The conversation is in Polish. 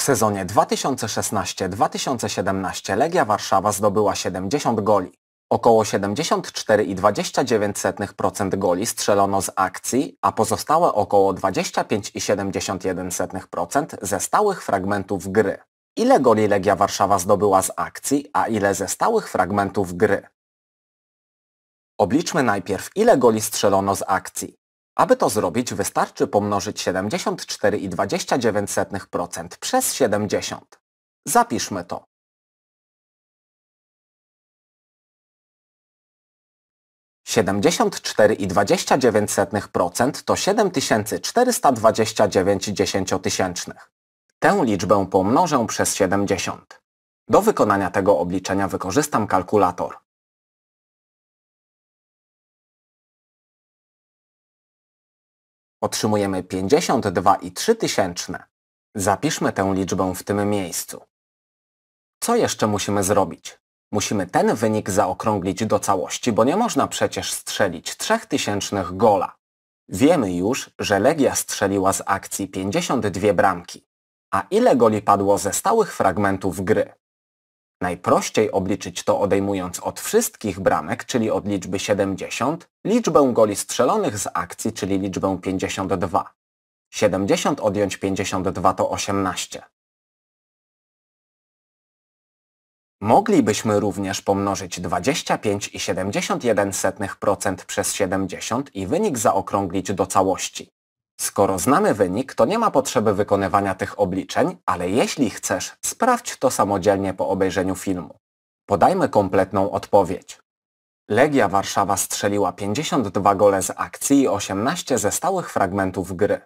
W sezonie 2016-2017 Legia Warszawa zdobyła 70 goli. Około 74,29% goli strzelono z akcji, a pozostałe około 25,71% ze stałych fragmentów gry. Ile goli Legia Warszawa zdobyła z akcji, a ile ze stałych fragmentów gry? Obliczmy najpierw, ile goli strzelono z akcji. Aby to zrobić wystarczy pomnożyć 74,29% przez 70. Zapiszmy to. 74,29% procent to 7429,10 dziesięciotysięcznych. Tę liczbę pomnożę przez 70. Do wykonania tego obliczenia wykorzystam kalkulator. otrzymujemy 52,3 tysięczne. Zapiszmy tę liczbę w tym miejscu. Co jeszcze musimy zrobić? Musimy ten wynik zaokrąglić do całości, bo nie można przecież strzelić 3000 gola. Wiemy już, że Legia strzeliła z akcji 52 bramki. A ile goli padło ze stałych fragmentów gry? Najprościej obliczyć to odejmując od wszystkich bramek, czyli od liczby 70, liczbę goli strzelonych z akcji, czyli liczbę 52. 70 odjąć 52 to 18. Moglibyśmy również pomnożyć 25,71% przez 70 i wynik zaokrąglić do całości. Skoro znamy wynik, to nie ma potrzeby wykonywania tych obliczeń, ale jeśli chcesz, sprawdź to samodzielnie po obejrzeniu filmu. Podajmy kompletną odpowiedź. Legia Warszawa strzeliła 52 gole z akcji i 18 ze stałych fragmentów gry.